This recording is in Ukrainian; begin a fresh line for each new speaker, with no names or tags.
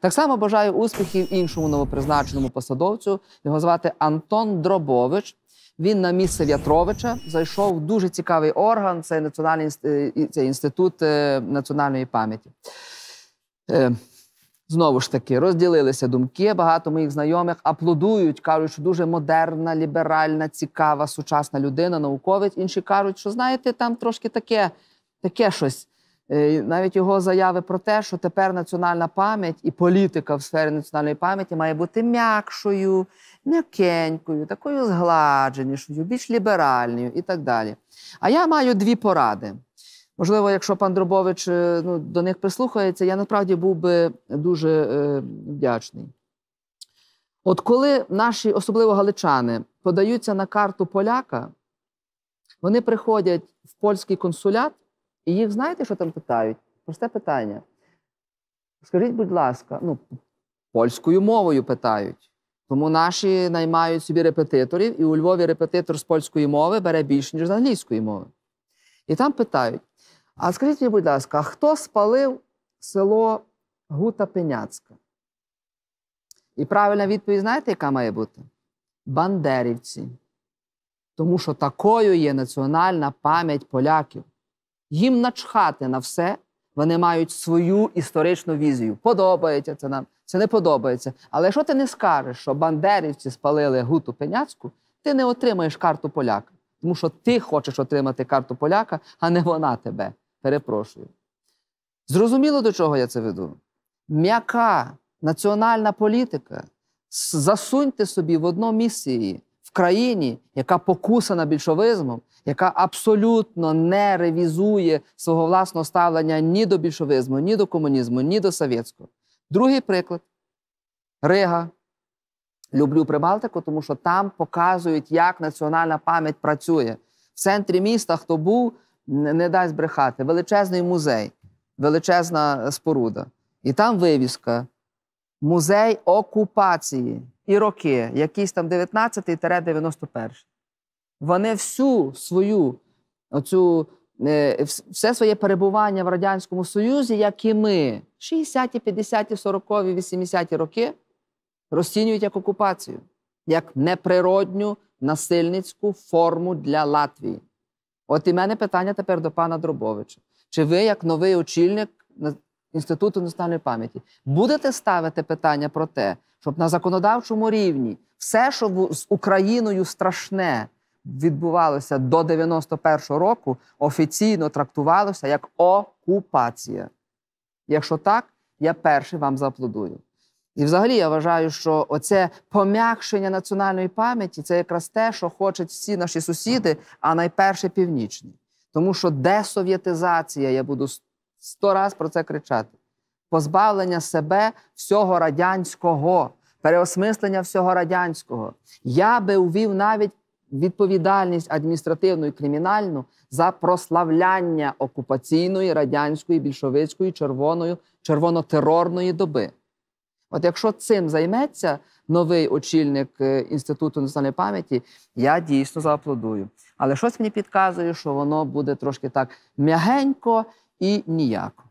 Так само бажаю успіхів іншому новопризначеному посадовцю. Його звати Антон Дробович. Він на місце В'ятровича зайшов в дуже цікавий орган. Це національний е, це інститут е, національної пам'яті. Е, знову ж таки, розділилися думки. Багато моїх знайомих аплодують, кажуть, що дуже модерна, ліберальна, цікава, сучасна людина, науковець. Інші кажуть, що знаєте, там трошки таке, таке щось. Е, навіть його заяви про те, що тепер національна пам'ять і політика в сфері національної пам'яті має бути м'якшою, м'якенькою, такою згладженішою, більш ліберальною і так далі. А я маю дві поради. Можливо, якщо пан Дробович е, ну, до них прислухається, я насправді був би дуже е, вдячний. От коли наші, особливо галичани, подаються на карту поляка, вони приходять в польський консулят. І їх знаєте, що там питають? Просте питання. Скажіть, будь ласка, ну, польською мовою питають. Тому наші наймають собі репетиторів, і у Львові репетитор з польської мови бере більше, ніж з англійської мови. І там питають: а скажіть, мені, будь ласка, хто спалив село Гута Пеняцька? І правильна відповідь, знаєте, яка має бути? Бандерівці. Тому що такою є національна пам'ять поляків. Їм начхати на все, вони мають свою історичну візію. Подобається це нам, це не подобається. Але якщо ти не скажеш, що бандерівці спалили гуту пеняцьку, ти не отримаєш карту поляка. Тому що ти хочеш отримати карту поляка, а не вона тебе. Перепрошую. Зрозуміло, до чого я це веду? М'яка національна політика. Засуньте собі в одно місце її в країні, яка покусана більшовизмом, яка абсолютно не ревізує свого власного ставлення ні до більшовизму, ні до комунізму, ні до совєтського. Другий приклад Рига. Люблю Прибалтику, тому що там показують, як національна пам'ять працює. В центрі міста, хто був, не дасть брехати. Величезний музей, величезна споруда. І там вивіска. Музей окупації і роки, якийсь там 19-91. Вони всю свою, оцю, е, все своє перебування в Радянському Союзі, як і ми, 60-ті, 50-ті, 40-ті, 80-ті роки розцінюють як окупацію, як неприродню насильницьку форму для Латвії. От і мене питання тепер до пана Дробовича. Чи ви, як новий очільник Інституту національної пам'яті, будете ставити питання про те, щоб на законодавчому рівні все, що з Україною страшне відбувалося до 91-го року, офіційно трактувалося як окупація. Якщо так, я перший вам зааплодую. І, взагалі, я вважаю, що оце пом'якшення національної пам'яті це якраз те, що хочуть всі наші сусіди, а найперше північні. Тому що десов'єтизація, я буду сто раз про це кричати. Позбавлення себе всього радянського, переосмислення всього радянського. Я би увів навіть відповідальність адміністративну і кримінальну за прославляння окупаційної радянської, більшовицької, червоної, червонотерорної доби. От якщо цим займеться новий очільник е, Інституту національної пам'яті, я дійсно зааплодую. Але щось мені підказує, що воно буде трошки так м'ягенько e Niako.